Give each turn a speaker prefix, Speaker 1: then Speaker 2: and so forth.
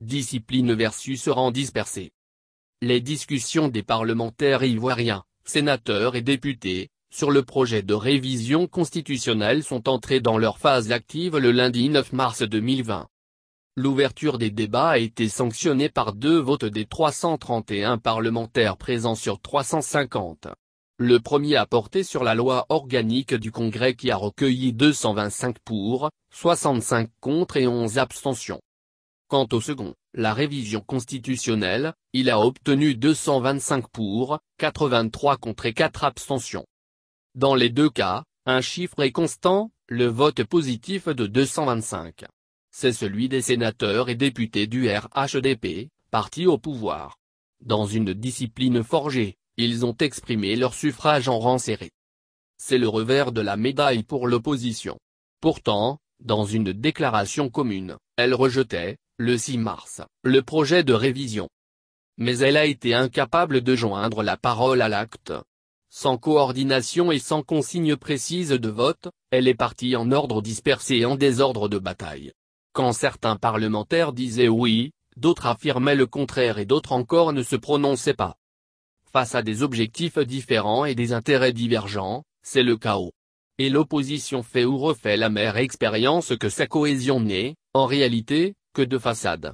Speaker 1: discipline versus rend dispersé. Les discussions des parlementaires ivoiriens, sénateurs et députés, sur le projet de révision constitutionnelle sont entrées dans leur phase active le lundi 9 mars 2020. L'ouverture des débats a été sanctionnée par deux votes des 331 parlementaires présents sur 350. Le premier a porté sur la loi organique du Congrès qui a recueilli 225 pour, 65 contre et 11 abstentions. Quant au second, la révision constitutionnelle, il a obtenu 225 pour, 83 contre et 4 abstentions. Dans les deux cas, un chiffre est constant, le vote positif de 225. C'est celui des sénateurs et députés du RHDP, parti au pouvoir. Dans une discipline forgée, ils ont exprimé leur suffrage en rang serré. C'est le revers de la médaille pour l'opposition. Pourtant, dans une déclaration commune, elle rejetait, le 6 mars, le projet de révision. Mais elle a été incapable de joindre la parole à l'acte. Sans coordination et sans consigne précise de vote, elle est partie en ordre dispersé et en désordre de bataille. Quand certains parlementaires disaient oui, d'autres affirmaient le contraire et d'autres encore ne se prononçaient pas. Face à des objectifs différents et des intérêts divergents, c'est le chaos. Et l'opposition fait ou refait la mère expérience que sa cohésion n'est, en réalité, de façade.